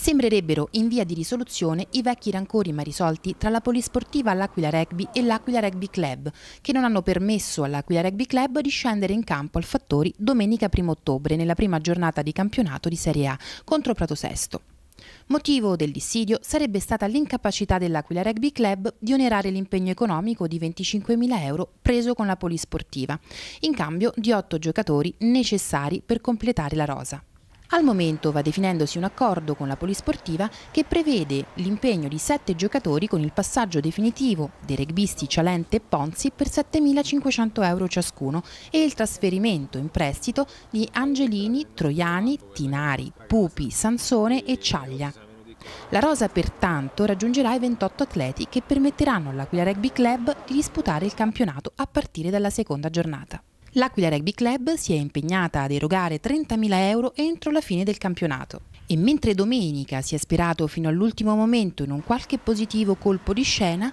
Sembrerebbero in via di risoluzione i vecchi rancori mai risolti tra la polisportiva all'Aquila Rugby e l'Aquila Rugby Club, che non hanno permesso all'Aquila Rugby Club di scendere in campo al Fattori domenica 1 ottobre nella prima giornata di campionato di Serie A contro Prato Sesto. Motivo del dissidio sarebbe stata l'incapacità dell'Aquila Rugby Club di onerare l'impegno economico di 25.000 euro preso con la polisportiva, in cambio di otto giocatori necessari per completare la rosa. Al momento va definendosi un accordo con la polisportiva che prevede l'impegno di sette giocatori con il passaggio definitivo dei regbisti Cialente e Ponzi per 7.500 euro ciascuno e il trasferimento in prestito di Angelini, Troiani, Tinari, Pupi, Sansone e Ciaglia. La rosa pertanto raggiungerà i 28 atleti che permetteranno all'Aquila Rugby Club di disputare il campionato a partire dalla seconda giornata. L'Aquila Rugby Club si è impegnata ad erogare 30.000 euro entro la fine del campionato. E mentre domenica si è sperato fino all'ultimo momento in un qualche positivo colpo di scena,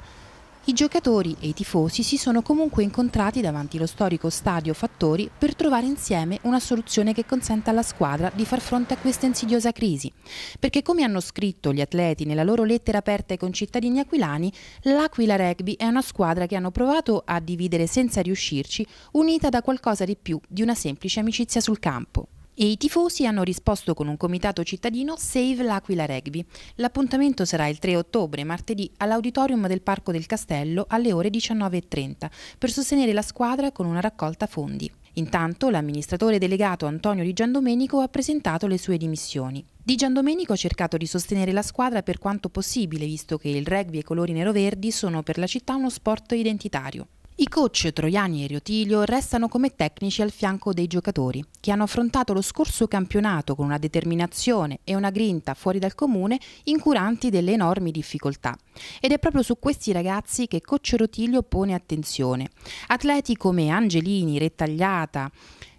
i giocatori e i tifosi si sono comunque incontrati davanti allo storico stadio Fattori per trovare insieme una soluzione che consenta alla squadra di far fronte a questa insidiosa crisi. Perché come hanno scritto gli atleti nella loro lettera aperta ai concittadini aquilani, l'Aquila Rugby è una squadra che hanno provato a dividere senza riuscirci, unita da qualcosa di più di una semplice amicizia sul campo. E i tifosi hanno risposto con un comitato cittadino Save l'Aquila Rugby. L'appuntamento sarà il 3 ottobre, martedì, all'auditorium del Parco del Castello alle ore 19.30 per sostenere la squadra con una raccolta fondi. Intanto l'amministratore delegato Antonio Di Giandomenico ha presentato le sue dimissioni. Di Giandomenico ha cercato di sostenere la squadra per quanto possibile, visto che il rugby e i colori nero-verdi sono per la città uno sport identitario. I coach Troiani e Riotilio restano come tecnici al fianco dei giocatori, che hanno affrontato lo scorso campionato con una determinazione e una grinta fuori dal comune, incuranti delle enormi difficoltà. Ed è proprio su questi ragazzi che coach Rotilio pone attenzione. Atleti come Angelini, Rettagliata,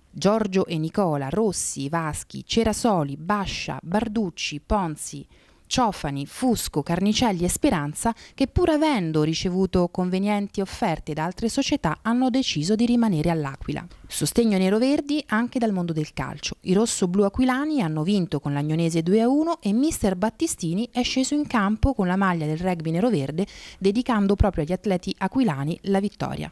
Giorgio e Nicola, Rossi, Vaschi, Cerasoli, Bascia, Barducci, Ponzi, Ciofani, Fusco, Carnicelli e Speranza che pur avendo ricevuto convenienti offerte da altre società hanno deciso di rimanere all'Aquila. Sostegno nero-verdi anche dal mondo del calcio. I rosso-blu aquilani hanno vinto con l'Agnonese 2-1 e mister Battistini è sceso in campo con la maglia del rugby nero-verde dedicando proprio agli atleti aquilani la vittoria.